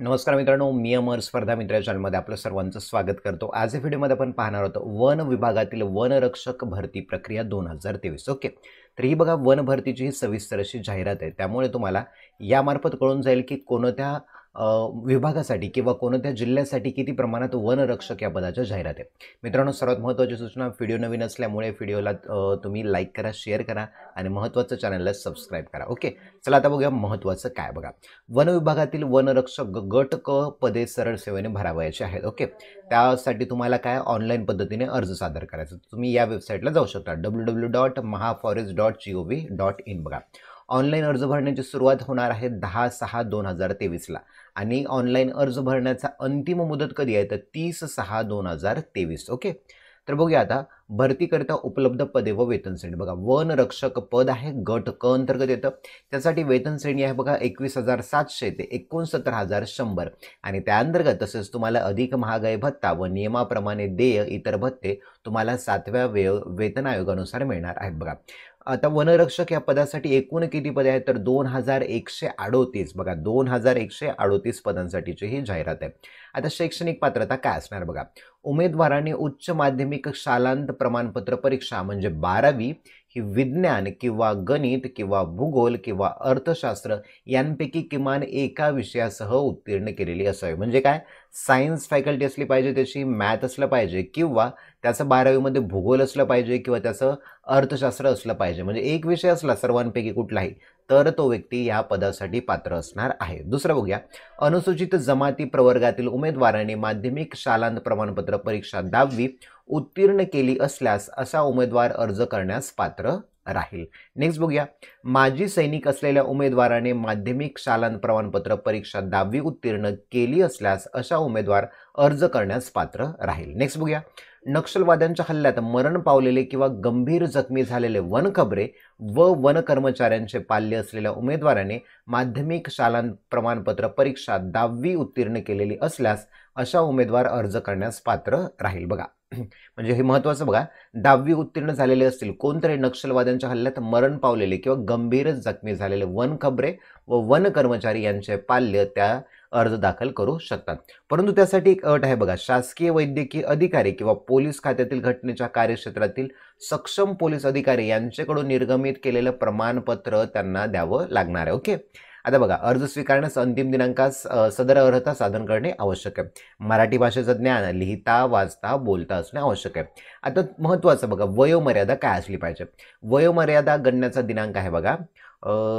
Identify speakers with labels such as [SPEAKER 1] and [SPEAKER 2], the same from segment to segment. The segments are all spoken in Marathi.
[SPEAKER 1] नमस्कार मित्रांनो मी अमर स्पर्धा मित्र चॅनलमध्ये आपलं सर्वांचं स्वागत करतो आज या व्हिडिओमध्ये आपण पाहणार आहोत वन विभागातील वनरक्षक भरती प्रक्रिया दोन हजार तेवीस ओके तर ही बघा वन भरतीची ही सविस्तर अशी जाहिरात आहे त्यामुळे तुम्हाला यामार्फत कळून जाईल की कोणत्या विभागासाठी किंवा कोणत्या जिल्ह्यासाठी किती प्रमाणात वनरक्षक या पदाच्या जाहिरात आहे मित्रांनो सर्वात महत्त्वाची सूचना व्हिडिओ नवीन असल्यामुळे व्हिडिओला तुम्ही लाईक करा शेअर करा आणि महत्त्वाचं चॅनलला सबस्क्राईब करा ओके चला आता बघूया महत्त्वाचं काय बघा वन विभागातील वनरक्षक गट क पदे सरळ सेवेने भरावयाचे आहेत ओके त्यासाठी तुम्हाला काय ऑनलाईन पद्धतीने अर्ज सादर करायचा तुम्ही या वेबसाईटला जाऊ शकता W W dot Mahaforest dot G O V dot in बघा ऑनलाईन अर्ज भरण्याची सुरुवात होणार आहे दहा सहा दोन हजार तेवीसला आणि ऑनलाईन अर्ज भरण्याचा अंतिम मुदत कधी आहे तर तीस सहा दोन हजार तेवीस ओके तर बघूया आता भरतीकरिता उपलब्ध पदे व वेतन श्रेणी बघा वन रक्षक पद आहे गट क अंतर्गत येतं त्यासाठी वेतन श्रेणी आहे बघा एकवीस हजार सातशे ते एकोणसत्तर हजार शंभर आणि त्याअंतर्गत तसेच तुम्हाला अधिक महागाई भत्ता व नियमाप्रमाणे देय इतर भत्ते तुम्हाला सातव्या वे वेतन आयोगानुसार मिळणार आहेत बघा आता वनरक्षक या पदासाठी एकूण किती पदे आहेत तर दोन हजार एकशे अडोतीस बघा दोन हजार एकशे अडोतीस पदांसाठीची ही जाहिरात आहे आता शैक्षणिक पात्रता काय असणार बघा उमेदवारांनी उच्च माध्यमिक शालांत प्रमाणपत्र परीक्षा म्हणजे बारावी ही विज्ञान किंवा गणित किंवा भूगोल किंवा अर्थशास्त्र यांपैकी किमान एका विषयासह उत्तीर्ण केलेली असावी म्हणजे काय सायन्स फॅकल्टी असली पाहिजे त्याची मॅथ असलं पाहिजे किंवा त्याचं बारावीमध्ये भूगोल असलं पाहिजे किंवा त्याचं अर्थशास्त्र असलं पाहिजे म्हणजे एक विषय असला सर्वांपैकी कुठलाही तर तो व्यक्ती या पदासाठी पात्र असणार आहे दुसरं बघूया अनुसूचित जमाती प्रवर्गातील उमेदवाराने माध्यमिक शालांत प्रमाणपत्र परीक्षा दहावी उत्तीर्ण केली असल्यास असा उमेदवार अर्ज करण्यास पात्र राहील नेक्स्ट बघूया माजी सैनिक असलेल्या उमेदवाराने माध्यमिक शालांत प्रमाणपत्र परीक्षा दहावी उत्तीर्ण केली असल्यास अशा उमेदवार अर्ज करण्यास पात्र राहील नेक्स्ट बघूया नक्षलवाद्यांच्या हल्ल्यात मरण पावलेले किंवा गंभीर जखमी झालेले वनखबरे व वन कर्मचाऱ्यांचे पाल्य असलेल्या उमेदवाराने माध्यमिक शालां प्रमाणपत्र परीक्षा दहावी उत्तीर्ण केलेली असल्यास अशा उमेदवार अर्ज करण्यास पात्र राहील बघा म्हणजे हे महत्त्वाचं बघा दहावी उत्तीर्ण झालेले असतील कोणतरी नक्षलवाद्यांच्या हल्ल्यात मरण पावलेले किंवा गंभीरच जखमी झालेले वन खबरे व वन कर्मचारी यांचे पाल्य त्या अर्ज दाखल करू शकतात परंतु त्यासाठी एक अट आहे बघा शासकीय वैद्यकीय अधिकारी किंवा पोलीस खात्यातील घटनेच्या कार्यक्षेत्रातील सक्षम पोलीस अधिकारी यांच्याकडून निर्गमित केलेलं प्रमाणपत्र त्यांना द्यावं लागणार आहे ओके आता बघा अर्ज स्वीकारण्यास अंतिम दिनांकास सदर अर्हता साधन करणे आवश्यक आहे मराठी भाषेचं ज्ञान लिहिता वाचता बोलता असणे आवश्यक आहे आता महत्त्वाचं बघा वयोमर्यादा काय असली पाहिजे वयोमर्यादा गणण्याचा दिनांक आहे बघा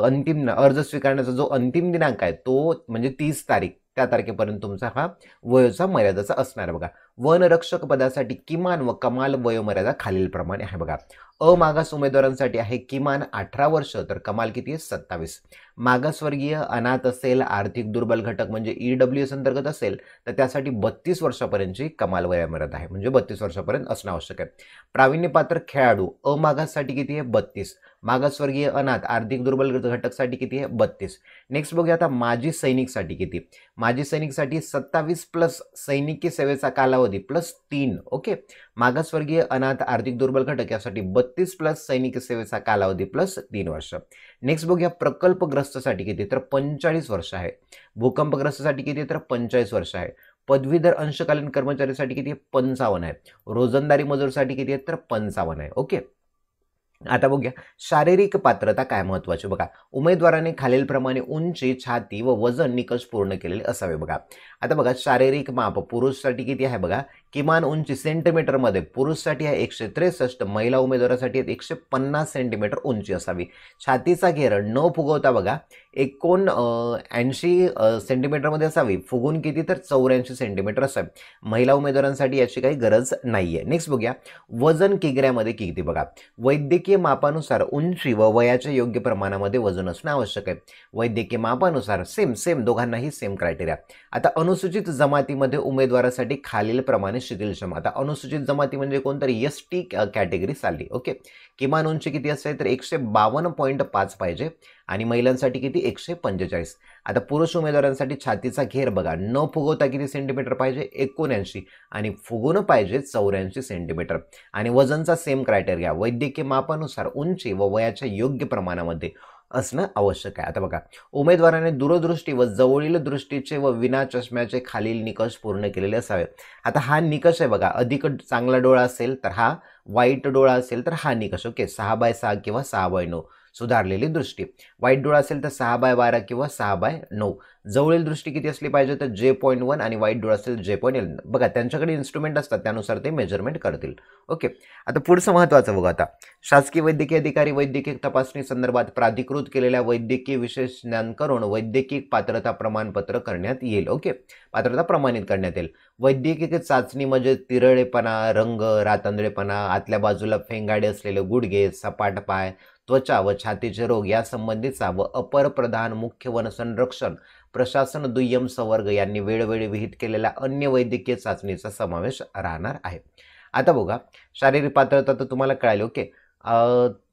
[SPEAKER 1] अंतिम अर्ज स्वीकारण्याचा जो अंतिम दिनांक आहे तो म्हणजे तीस तारीख त्या तारखेपर्यंत तुमचा हा वयोचा मर्यादाचा असणार बघा वनरक्षक पदासाठी किमान व कमाल वयोमर्यादा खालीलप्रमाणे आहे बघा अमागास उमेदवारांसाठी आहे किमान अठरा वर्ष तर कमाल किती आहे सत्तावीस मागासवर्गीय अनाथ असेल आर्थिक दुर्बल घटक म्हणजे ईडब्ल्यू e एस अंतर्गत असेल तर त्यासाठी बत्तीस वर्षापर्यंतची कमाल वयोमर्यादा आहे म्हणजे बत्तीस वर्षापर्यंत असणं आवश्यक आहे प्रावीण्यपात्र खेळाडू अमागाससाठी किती आहे बत्तीस मागासवर्गीय अनाथ आर्थिक दुर्बल घटकसाठी किती आहे बत्तीस नेक्स्ट बघूया आता माजी सैनिकसाठी किती माजी सैनिकसाठी सत्तावीस प्लस सैनिकी सेवेचा कालावधी प्लस तीन ओके मागासवर्गीय अनाथ आर्थिक दुर्बल घटक यासाठी बत्तीस प्लस सैनिकी सेवेचा कालावधी प्लस तीन वर्ष नेक्स्ट बघूया प्रकल्पग्रस्तसाठी किती तर पंचाळीस वर्ष आहे भूकंपग्रस्तसाठी किती तर पंचाळीस वर्ष आहे पदवीधर अंशकालीन कर्मचारीसाठी किती पंचावन्न आहे रोजंदारी मजूरसाठी किती आहे तर पंचावन्न आहे ओके आता बघूया शारीरिक पात्रता काय महत्वाची बघा उमेदवाराने खालीलप्रमाणे उंची छाती व वजन निकष पूर्ण केलेले असावे बघा आता बघा शारीरिक माप पुरुषसाठी किती आहे बघा किमान उंची सेंटीमीटरमध्ये पुरुषसाठी आहे एकशे त्रेसष्ट महिला उमेदवारासाठी एकशे पन्नास सेंटीमीटर उंची असावी छातीचा घेर न फुगवता बघा एकोण ऐंशी सेंटीमीटरमध्ये असावी फुगून किती तर चौऱ्याऐंशी सेंटीमीटर असावी महिला उमेदवारांसाठी याची काही गरज नाही आहे नेक्स्ट बघूया वजन किगऱ्यामध्ये किती बघा वैद्यकीय मापानुसार उंची व वयाच्या योग्य प्रमाणामध्ये वजन असणं आवश्यक आहे वैद्यकीय मापानुसार सेम सेम दोघांनाही सेम क्रायटेरिया आता अनुसूचित जमातीमध्ये उमेदवारासाठी खालील प्रमाणे अनुसूचित जमात अनुसूचित जमाती म्हणजे कोणतरी एस टी कॅटेगरी चालली ओके किमान उंची किती असते तर एकशे बावन्न पॉईंट पाच पाहिजे आणि महिलांसाठी किती एकशे पंचेचाळीस आता पुरुष उमेदवारांसाठी छातीचा घेर बघा न फुगवता किती सेंटीमीटर पाहिजे एकोणऐंशी आणि फुगून पाहिजे चौऱ्याऐंशी सेंटीमीटर आणि वजनचा सेम क्रायटेरिया वैद्यकीय मापानुसार उंची व वयाच्या योग्य प्रमाणामध्ये असणं आवश्यक आहे आता बघा उमेदवाराने दूरदृष्टी व जवळील दृष्टीचे व विना चष्म्याचे खालील निकष पूर्ण केलेले असावे आता हा निकष आहे बघा अधिक चांगला डोळा असेल तर हा वाईट डोळा असेल तर हा निकष ओके सहा बाय सहा किंवा सहा बाय नऊ सुधारलेली दृष्टी वाईट डोळा असेल तर सहा बाय बारा किंवा सहा बाय नऊ जवळील दृष्टी किती असली पाहिजे तर जे पॉईंट वन आणि वाईट डोळा असेल जे पॉईंट एल बघा त्यांच्याकडे इन्स्ट्रुमेंट असतात त्यानुसार ते मेजरमेंट करतील ओके आता पुढचं महत्त्वाचं बघा आता शासकीय वैद्यकीय अधिकारी वैद्यकीय तपासणी संदर्भात प्राधिकृत केलेल्या वैद्यकीय विशेष ज्ञान करून वैद्यकीय पात्रता प्रमाणपत्र करण्यात येईल ओके पात्रता प्रमाणित करण्यात येईल वैद्यकीय चाचणी म्हणजे तिरळेपणा रंग रातांदळेपणा आतल्या बाजूला फेंगाडे असलेले गुडघे सपाट पाय त्वचा व छातीचे रोग यासंबंधीचा व अपर प्रधान मुख्य वन संरक्षण प्रशासन दुय्यम संवर्ग यांनी वेळोवेळी विहित केलेल्या अन्य वैद्यकीय चाचणीचा समावेश राहणार आहे आता बघा शारीरिक पात्रता तर तुम्हाला कळाली ओके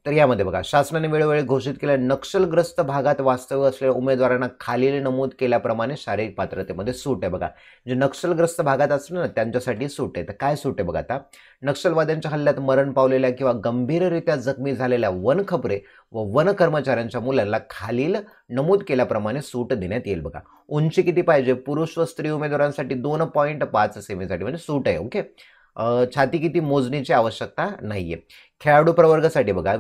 [SPEAKER 1] तर यामध्ये बघा शासनाने वेळोवेळी घोषित केल्या नक्षलग्रस्त भागात वास्तव्य असलेल्या उमेदवारांना खालील नमूद केल्याप्रमाणे शारीरिक पात्रतेमध्ये सूट आहे बघा जे नक्षलग्रस्त भागात असतो ना त्यांच्यासाठी सूट आहे तर काय सूट आहे बघा आता नक्षलवाद्यांच्या हल्ल्यात मरण पावलेल्या किंवा गंभीररित्या जखमी झालेल्या वनखबरे व वन कर्मचाऱ्यांच्या मुलांना खालील नमूद केल्याप्रमाणे सूट देण्यात येईल बघा उंची किती पाहिजे पुरुष व स्त्री उमेदवारांसाठी दोन पॉईंट पाच सेमीसाठी म्हणजे सूट आहे ओके छाती किती मोजणीची आवश्यकता नाहीये खेळाडू प्रवर्गासाठी बघा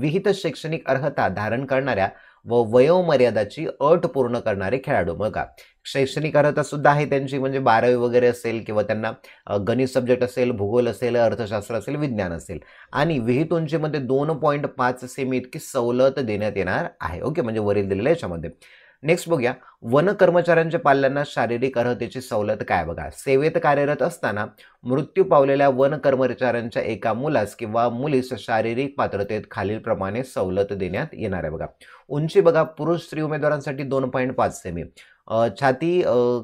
[SPEAKER 1] विहित शैक्षणिक अर्हता धारण करणाऱ्या व वयोमर्यादाची अट पूर्ण करणारे खेळाडू बघा शैक्षणिक अर्हता सुद्धा आहे त्यांची म्हणजे बारावी वगैरे असेल किंवा त्यांना गणित सब्जेक्ट असेल भूगोल असेल अर्थशास्त्र असेल विज्ञान असेल आणि विहित उंचीमध्ये दोन पॉईंट पाच सेमी इतकी सवलत देण्यात येणार आहे ओके म्हणजे वरील दिलेल्या याच्यामध्ये नेक्स्ट बघूया वन कर्मचाऱ्यांच्या पाल्यांना शारीरिक अर्हतेची सवलत काय बघा सेवेत कार्यरत असताना मृत्यू पावलेल्या वन कर्मचाऱ्यांच्या एका मुलास किंवा मुलीस शारीरिक पात्रतेत खालील प्रमाणे सवलत देण्यात येणार आहे बघा उंची बघा पुरुष स्त्री उमेदवारांसाठी दोन पॉईंट पाच सेमी छाती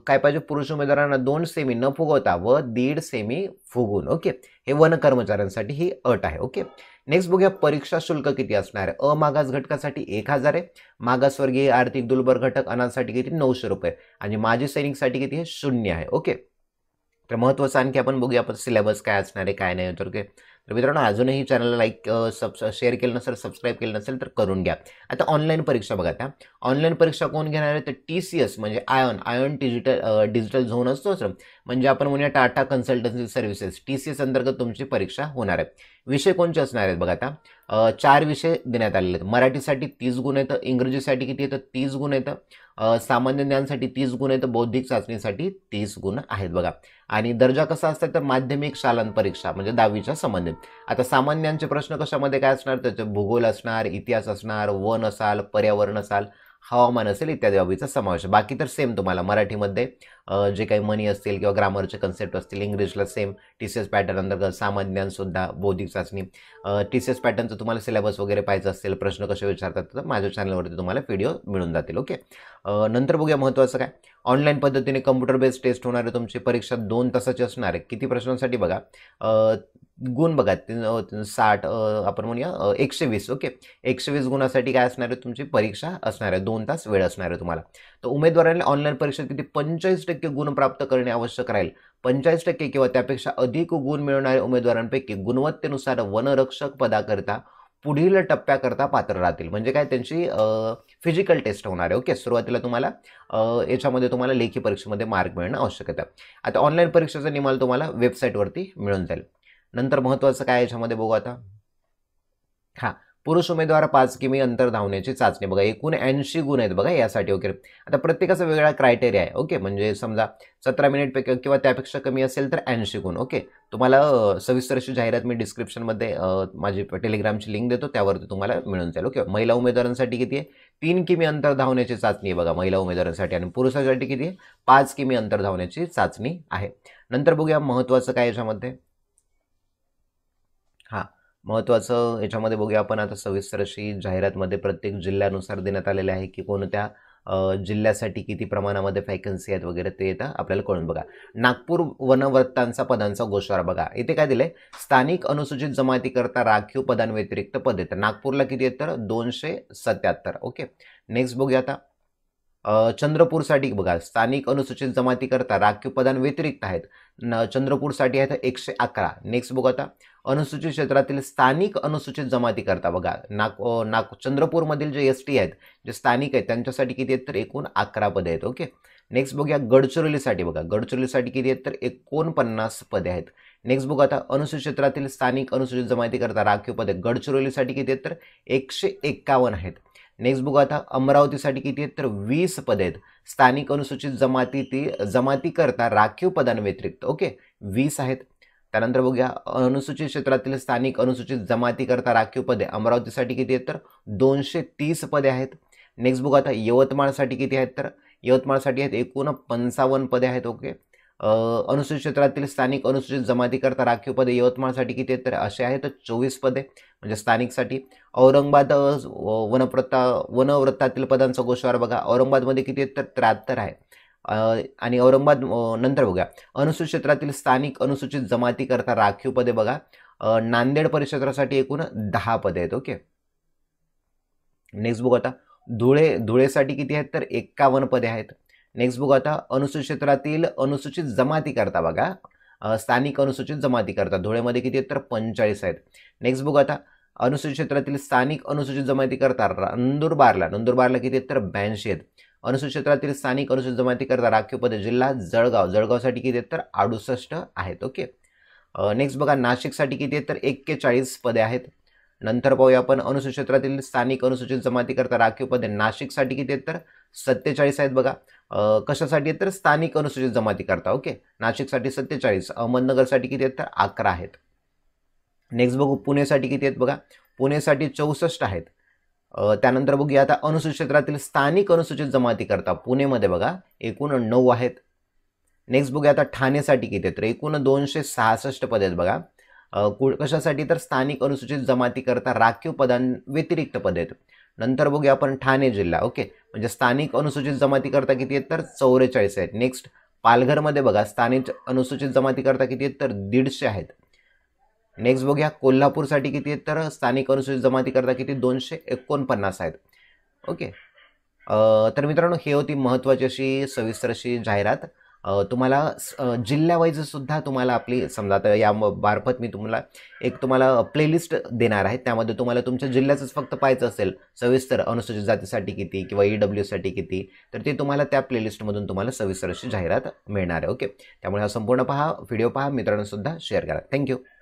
[SPEAKER 1] काय पाहिजे पुरुष उमेदवारांना दोन सेमी न फुगवता व दीड सेमी फुगून ओके हे वन कर्मचाऱ्यांसाठी ही अट आहे ओके नेक्स्ट बघूया परीक्षा शुल्क किती असणार आहे अमागास घटकासाठी एक हजार आहे मागासवर्गीय आर्थिक दुर्बल घटक अनासाठी किती नऊशे रुपये आणि माजी सैनिकसाठी किती आहे शून्य आहे ओके तर महत्वाचं आणखी आपण बघूया आपण सिलेबस काय असणार आहे काय नाही तर ओके तर मित्रांनो अजूनही चॅनलला लाईक सब शेअर केलं नसेल सबस्क्राईब केलं नसेल तर करून घ्या आता ऑनलाईन परीक्षा बघा त्या ऑनलाईन परीक्षा कोण घेणार आहे तर टी सी एस म्हणजे iON iON digital digital zone असतो सर म्हणजे आपण म्हणूया Tata consultancy services T C S अंतर्गत तुमची परीक्षा होणार आहे विषय कोणते असणार आहेत बघा आता चार विषय देण्यात आलेले आहेत मराठीसाठी तीस गुण येतं इंग्रजीसाठी किती येतं तीस गुण येतं सामान्य ज्ञानसाठी तीस गुण आहेत तर बौद्धिक चाचणीसाठी तीस गुण आहेत बघा आणि दर्जा कसा असतात तर माध्यमिक शालन परीक्षा म्हणजे दहावीच्या संबंधित आता सामान्यांचे प्रश्न कशामध्ये काय असणार त्याचे भूगोल असणार इतिहास असणार वन असाल पर्यावरण असाल हवामान असेल इत्यादी बाबीचा समावेश बाकी तर सेम तुम्हाला मराठीमध्ये जे काही मनी असतील किंवा ग्रामरचे कन्सेप्ट असतील इंग्लिशला same T C S pattern अंतर्गत सामान्य सुद्धा बौद्धिक चाचणी टी सी एस पॅटर्नचं तुम्हाला सिलेबस वगैरे पाहिजे असेल प्रश्न कसे विचारतात तर माझ्या चॅनलवरती तुम्हाला व्हिडिओ मिळून जातील ओके नंतर बघूया महत्त्वाचं काय ऑनलाईन पद्धतीने कम्प्युटर बेस्ड टेस्ट होणार आहे तुमची परीक्षा दोन तासाची असणार आहे किती प्रश्नांसाठी बघा गुण बघा साठ आपण म्हणूया एकशे वीस ओके एकशे वीस गुणासाठी काय असणार आहे तुमची परीक्षा असणार आहे दोन तास वेळ असणार आहे तुम्हाला तर उमेदवाराने ऑनलाईन परीक्षेत किती पंचेचाळीस टक्के गुण प्राप्त करणे आवश्यक राहील पंचेचाळीस टक्के किंवा त्यापेक्षा अधिक गुण मिळवणाऱ्या उमेदवारांपैकी गुणवत्तेनुसार वनरक्षक पदाकरता पुढील टप्प्याकरता पात्र राहतील म्हणजे काय त्यांची फिजिकल टेस्ट होणार आहे ओके सुरुवातीला तुम्हाला याच्यामध्ये तुम्हाला लेखी परीक्षेमध्ये मार्क मिळणं आवश्यक आहे आता ऑनलाईन परीक्षेचा निमाल तुम्हाला वेबसाईटवरती मिळून जाईल नंतर महत्त्वाचं काय याच्यामध्ये बघू आता हां पुरुष उमेदवार पाच किमी अंतर धावण्याची चाचणी बघा एकूण ऐंशी गुण आहेत बघा यासाठी ओके आता प्रत्येकाचा वेगळा क्रायटेरिया आहे ओके म्हणजे समजा सतरा मिनिट पे किंवा त्यापेक्षा कमी असेल तर ऐंशी गुण ओके तुम्हाला सविस्तर अशी जाहिरात मी डिस्क्रिप्शनमध्ये माझी टेलिग्रामची लिंक देतो त्यावरती तुम्हाला मिळून जाईल ओके महिला उमेदवारांसाठी किती आहे तीन किमी अंतर धावण्याची चाचणी आहे बघा महिला उमेदवारांसाठी आणि पुरुषांसाठी किती आहे पाच किमी अंतर धावण्याची चाचणी आहे नंतर बघूया महत्त्वाचं काय याच्यामध्ये महत्त्वाचं याच्यामध्ये बघूया आपण आता सविस्तर अशी जाहिरातमध्ये प्रत्येक जिल्ह्यानुसार देण्यात आलेले आहे की कोणत्या जिल्ह्यासाठी किती प्रमाणामध्ये व्हॅकन्सी आहेत वगैरे ते येतं आपल्याला कळून बघा नागपूर वनवृत्तांचा पदांचा गोषवारा बघा इथे काय दिलं स्थानिक अनुसूचित जमातीकरता राखीव पदांव्यतिरिक्त पद येतं नागपूरला किती आहेत तर दोनशे सत्याहत्तर ओके नेक्स्ट बघूया आता चंद्रपूरसाठी बघा स्थानिक अनुसूचित जमातीकरता राखीव पदांव्यतिरिक्त आहेत न चंद्रपूरसाठी आहेत एकशे अकरा नेक्स्ट बघू आता अनुसूचित क्षेत्रातील स्थानिक अनुसूचित जमाती करता बघा नाग नाग चंद्रपूरमधील जे एस टी आहेत जे स्थानिक आहेत त्यांच्यासाठी किती आहेत तर एकूण अकरा पदे आहेत ओके नेक्स्ट बघूया गडचिरोलीसाठी बघा गडचिरोलीसाठी किती आहेत तर एकोणपन्नास पदे आहेत नेक्स्ट बघू आता अनुसूचित क्षेत्रातील स्थानिक अनुसूचित जमाती करता राखीव पदे गडचिरोलीसाठी किती आहेत तर एकशे एकावन्न आहेत नेक्स्ट बघू आता अमरावतीसाठी किती आहेत तर वीस पदे आहेत स्थानिक अनुसूचित जमाती ती जमाती करता राखीव पदांव्यतिरिक्त ओके वीस आहेत त्यानंतर बघूया अनुसूचित क्षेत्रातील स्थानिक अनुसूचित जमातीकरता राखीव पदे अमरावतीसाठी किती आहेत तर दोनशे तीस पदे आहेत नेक्स्ट बघू आता यवतमाळसाठी किती आहेत तर यवतमाळसाठी आहेत एकूण पंचावन्न पदे आहेत ओके अनुसूचित क्षेत्रातील स्थानिक अनुसूचित जमातीकरता राखीव पदे यवतमाळसाठी किती आहेत तर असे आहेत चोवीस पदे म्हणजे स्थानिकसाठी औरंगाबाद वनप्रता वनवृत्तातील पदांचा गोषवार बघा औरंगाबादमध्ये किती आहेत तर त्र्याहत्तर आहे आणि औरंगाबाद नंतर बघूया अनुसूचित क्षेत्रातील स्थानिक अनुसूचित करता राखीव पदे बघा नांदेड परिक्षेत्रासाठी एकूण दहा पदे आहेत ओके नेक्स्ट बघू आता धुळे धुळेसाठी किती आहेत तर एक्कावन्न पदे आहेत नेक्स्ट बघू आता अनुसूचित क्षेत्रातील अनुसूचित जमाती करता बघा स्थानिक अनुसूचित जमाती करता धुळेमध्ये किती आहेत तर पंचाळीस आहेत नेक्स्ट बघू आता अनुसूचित क्षेत्रातील स्थानिक अनुसूचित जमाती करता नंदुरबारला नंदुरबारला किती आहेत तर ब्याऐंशी आहेत अनुसूचित क्षेत्रातील स्थानिक अनुसूचित जमातीकरता राखीव पदे जिल्हा जळगाव जळगावसाठी किती आहेत तर अडुसष्ट आहेत ओके नेक्स्ट बघा नाशिकसाठी किती आहेत तर एक्केचाळीस पदे आहेत नंतर पाहूया आपण अनुसूचित क्षेत्रातील स्थानिक अनुसूचित जमातीकरता राखीव पदे नाशिकसाठी किती आहेत तर सत्तेचाळीस आहेत बघा कशासाठी आहेत तर स्थानिक अनुसूचित जमातीकरता ओके नाशिकसाठी सत्तेचाळीस अहमदनगरसाठी किती आहेत तर अकरा आहेत नेक्स्ट बघू पुणेसाठी किती आहेत बघा पुणेसाठी चौसष्ट आहेत त्यानंतर बघूया आता अनुसूचित क्षेत्रातील स्थानिक अनुसूचित जमाती करता पुणेमध्ये बघा एकूण नऊ आहेत नेक्स्ट बघूया आता ठाणेसाठी किती तर एकूण दोनशे सहासष्ट पदे आहेत बघा कु कशासाठी तर स्थानिक अनुसूचित जमाती करता राखीव पदांव्यतिरिक्त व्यतिरिक्त पदे आहेत नंतर बघूया आपण ठाणे जिल्हा ओके म्हणजे स्थानिक अनुसूचित जमाती करता किती आहेत तर चौवेचाळीस आहेत नेक्स्ट पालघरमध्ये बघा स्थानिक अनुसूचित जमाती करता किती आहेत तर दीडशे आहेत नेक्स्ट बघूया कोल्हापूरसाठी किती आहेत तर स्थानिक अनुसूचित जमाती करता किती दोनशे एकोणपन्नास आहेत ओके तर मित्रांनो हे होती महत्त्वाची अशी सविस्तर अशी जाहिरात तुम्हाला जिल्ह्यावाईज सुद्धा तुम्हाला आपली समजा तर या मार्फत मी तुम्हाला एक तुम्हाला प्लेलिस्ट देणार आहे त्यामध्ये तुम्हाला तुमच्या जिल्ह्याचंच फक्त पाहायचं असेल सविस्तर अनुसूचित जातीसाठी किती किंवा ई e डब्ल्यूसाठी किती तर ते तुम्हाला त्या प्लेलिस्टमधून तुम्हाला सविस्तर अशी जाहिरात मिळणार आहे ओके त्यामुळे हा संपूर्ण पहा व्हिडिओ पहा मित्रांनोसुद्धा शेअर करा थँक्यू